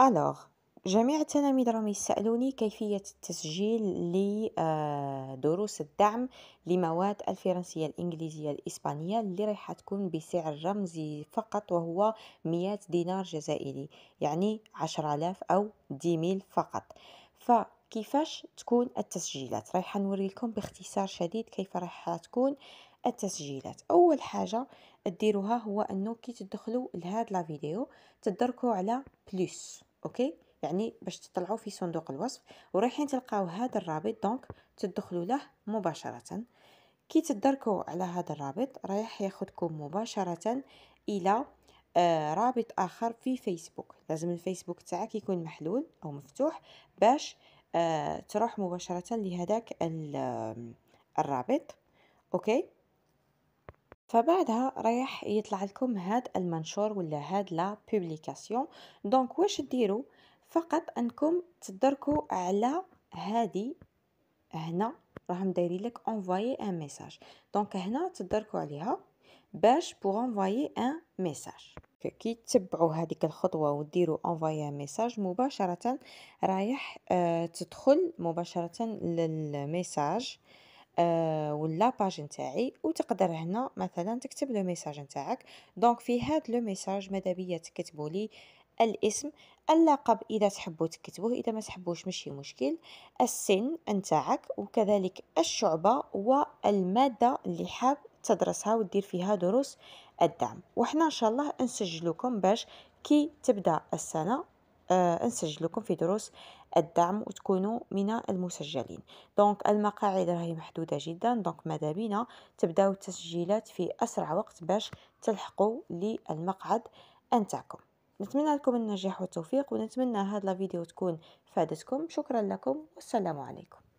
ألوغ جميع التلاميذ راهم يسألوني كيفية التسجيل لدروس آه، الدعم لمواد الفرنسية الإنجليزية الإسبانية اللي رايحة تكون بسعر رمزي فقط وهو 100 دينار جزائري يعني 10000 أو 10000 فقط فكيفاش تكون التسجيلات رايحة نوري لكم باختصار شديد كيف راح تكون التسجيلات اول حاجه ديروها هو انه كي تدخلوا لهاد لا فيديو تدركوا على بلس اوكي يعني باش تطلعوا في صندوق الوصف ورايحين تلقاو هذا الرابط دونك تدخلوا له مباشره كي تدركوا على هذا الرابط رايح ياخدكم مباشره الى آه، رابط اخر في فيسبوك لازم الفيسبوك تاعك يكون محلول او مفتوح باش آه، تروح مباشره لهذاك الرابط اوكي فبعدها رايح يطلع لكم هاد المنشور ولا هاد لا بوبليكاسيون دونك واش ديروا فقط انكم تدركوا على هادي هنا راهم دايرين لك انفايي ان ميساج دونك هنا تدركوا عليها باش بوغ انفايي ان ميساج كي تتبعوا هذيك الخطوه وديروا انفايي ان ميساج مباشره رايح آه، تدخل مباشره للميساج آه، ولا باج نتاعي وتقدر هنا مثلا تكتب لو ميساج نتاعك دونك في هاد لو ميساج مدابية تكتبوا لي الاسم اللقب اذا تحبوا تكتبوه اذا ما تحبوش ماشي مشكل السن نتاعك وكذلك الشعبه والماده اللي حاب تدرسها ودير فيها دروس الدعم وحنا ان شاء الله نسجلوكم باش كي تبدا السنه آه، نسجل لكم في دروس الدعم وتكونوا من المسجلين دونك المقاعد راهي محدودة جدا دونك ماذا بينا تبداو التسجيلات في أسرع وقت باش تلحقوا للمقعد انتاكم نتمنى لكم النجاح والتوفيق ونتمنى هذا الفيديو تكون فادتكم شكرا لكم والسلام عليكم